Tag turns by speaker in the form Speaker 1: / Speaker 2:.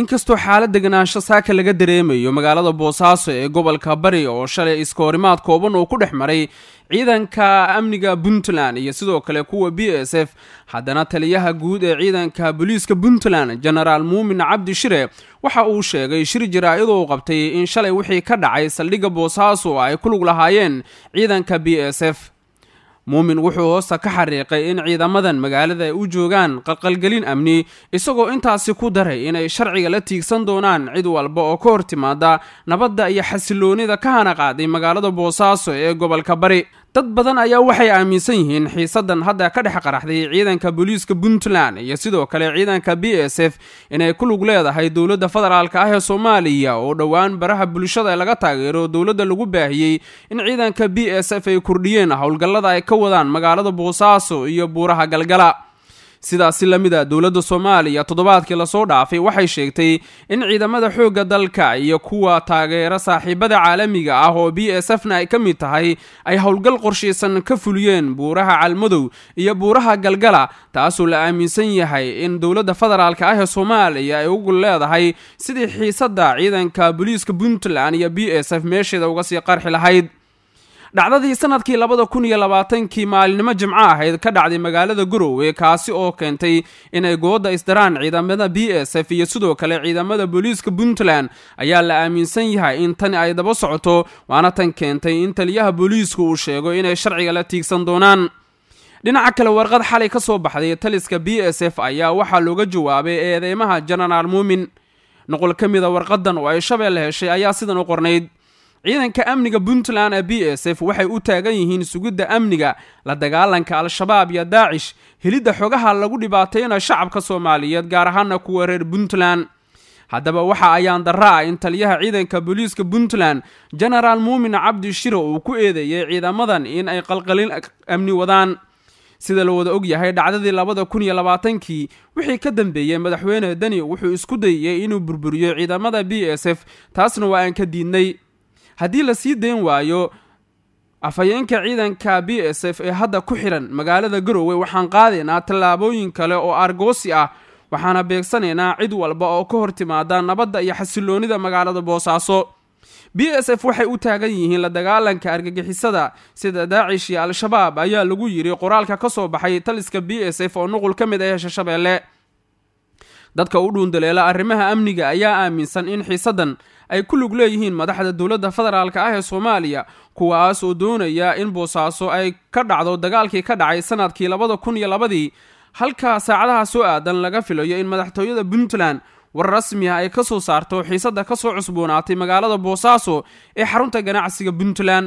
Speaker 1: inkastoo xaalad deganaansho saaka laga dareemayo magaalada boosaaso ee gobolka bari oo shalay iskoorimaad kooban oo ku dhex maray ciidanka amniga puntland iyo sidoo kale kuwa b s f haddana taliyaha guud ee ciidanka booliiska puntland genaraal muumin cabdi shire waxa uu sheegay shir jaraa'idoo u qabtay in shalay wixii ka dhacay saldhigga boosaaso ay ku lug lahaayeen ciidanka b s f muumin wuxuu hoosta ka xariiqay in ciidamadan magaalada ay u joogaan qalqalgelin amni isagoo intaasi ku daray inay sharciga la tiigsan doonaan cid walba oo ka hor timaada nabadda iyo xasiloonida ka hanaqaaday magaalada boosaaso ee gobolka bari dad badan ayaa waxay aaminsan yihiin xiisadan hadda ka dhex qaraxday ciidanka booliiska puntland iyo sidoo kale ciidanka b s f inay ku lug leedahay dowladda federaalka ah ee soomaaliya oo dhowaan baraha bulshada laga taageero dowladda lagu baahiyey in ciidanka b s f ay kordhiyeen howlgallada ay ka wadaan magaalada boosaaso iyo buuraha galgala sidaasi a ah dowladda soomaaliya toddobaadkii lasoo dhaafay waxay sheegtay in ciidamada xoogga dalka iyo kuwa taageera saaxiibada caalamiga ah oo b s f na ay ka mid tahay ay howlgal qorshaysan ka fuliyeen buuraha calmadow iyo buuraha galgala taasoo la aaminsan yahay in dowladda federaalka ah ee soomaaliya ay ugu leedahay sidii xiisadda ciidanka booliiska puntland iyo b s f meesheeda uga sii qarxi lahayd dhacdadii sanadkii labada kun iyo labaatankii maalinimo jimco ahayd ka dhacday magaalada garowe kaasi oo keentay inay gooda isdaraan ciidamada b s f iyo sidoo kale ciidamada booliiska puntland ayaa la aaminsan yahay in tani ay daba socoto waana tan keentay in taliyaha booliisku uu sheego inay sharciga la tiigsan doonaan dhinaca kale warqad xalay ka soo baxday taliska b s f ayaa waxaa looga jawaabay eedeymaha jenaraal muumin noqol ka mida ah warqadan oo ay shabeelle heshay ayaa sidan u qornayd ciidanka amniga puntland ee b s f waxay u taagan yihiin sugidda amniga la dagaalanka al-shabaab iyo daacish helidda xogaha lagu dhibaatayna shacabka soomaaliyeed gaar ahaana kuwa reer puntland haddaba waxa ayaan darra ah in taliyaha ciidanka booliiska puntland genaraal muumin cabdi shiro uu ku eedeeyey ciidamadan in ay qalqalin amni wadaan sida la wada og yahay dhacdadii labada kun iyo labaatankii wixii ka dambeeyey madaxweyne deni wuxuu isku dayiyey inuu burburiyo ciidamada b s f taasna waa aan ka diidnay haddii lasii dayn waayo afhayeenka ciidanka b s f ee hadda ku xiran magaalada garowe waxaan qaadaynaa tallaabooyin kale oo aargoosi ah waxaana beegsanaynaa cid walba oo ka hor timaada nabadda iyo xasiloonida magaalada boosaaso b s f waxay u taagan yihiin la dagaalanka argagixisada sida daacish iyo al-shabaab ayaa lagu yiri qoraalka ka soo baxay taliska b s f oo nuqul ka mid ah ee shashabeelle dadka u dhuundaleela arrimaha amniga ayaa aaminsan in xiisadan ay ku lug leeyihiin madaxda dowladda federaalk ah ee soomaaliya kuwaas oo doonaya in boosaaso ay ka dhacdo dagaalkii ka dhacay sanadkii labada kun iyo labadii halka saacadaha soo aadan laga filayo in madaxtooyada puntland war rasmi ah ay ka soo saarto xiisadda ka soo cusboonaatay magaalada boosaaso ee xarunta ganacsiga puntland